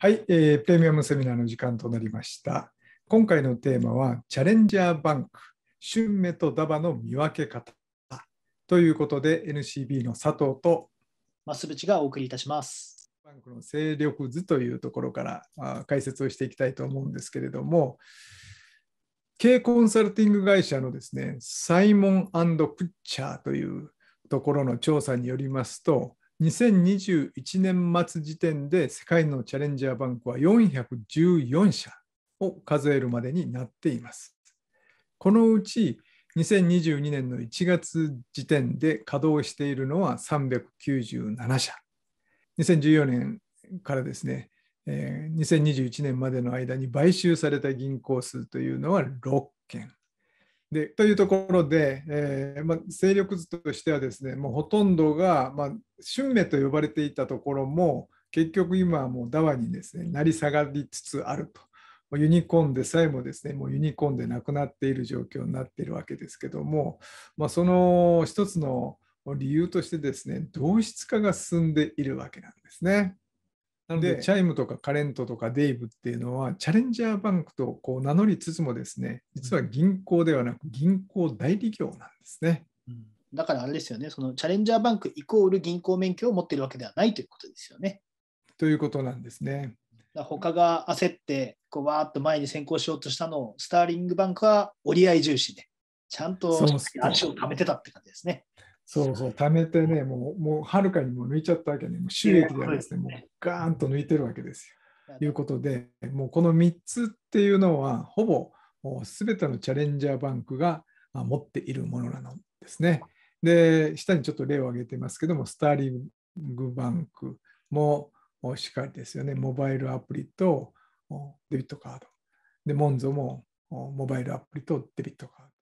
はい、えー、プレミアムセミナーの時間となりました。今回のテーマは、チャレンジャーバンク、春芽とダバの見分け方ということで、NCB の佐藤と増渕がお送りいたします。バンクの勢力図というところから解説をしていきたいと思うんですけれども、経コンサルティング会社のですね、サイモンプッチャーというところの調査によりますと、2021年末時点で世界のチャレンジャーバンクは414社を数えるまでになっています。このうち2022年の1月時点で稼働しているのは397社。2014年からですね、2021年までの間に買収された銀行数というのは6件。でというところで、えーまあ、勢力図としてはですねもうほとんどが、まあ、春明と呼ばれていたところも結局今はもうダワにですね成り下がりつつあるとユニコーンでさえもですねもうユニコーンでなくなっている状況になっているわけですけども、まあ、その一つの理由としてですね同質化が進んでいるわけなんですね。なので、チャイムとかカレントとかデイブっていうのは、チャレンジャーバンクとこう名乗りつつもですね、実は銀行ではなく、銀行代理業なんですね、うん。だからあれですよね、そのチャレンジャーバンクイコール銀行免許を持っているわけではないということですよね。ということなんですね。他が焦って、わーっと前に先行しようとしたのを、スターリングバンクは折り合い重視で、ちゃんと足を貯めてたって感じですね。そうそうそうそう、貯めてね、もう、もうはるかにも抜いちゃったわけね、もう収益ではですね、もうガーンと抜いてるわけですよ。いうことで、もうこの3つっていうのは、ほぼ全てのチャレンジャーバンクが持っているものなのですね。で、下にちょっと例を挙げてますけども、スターリングバンクもしっかりですよね、モバイルアプリとデビットカード。で、モンゾもモバイルアプリとデビットカード。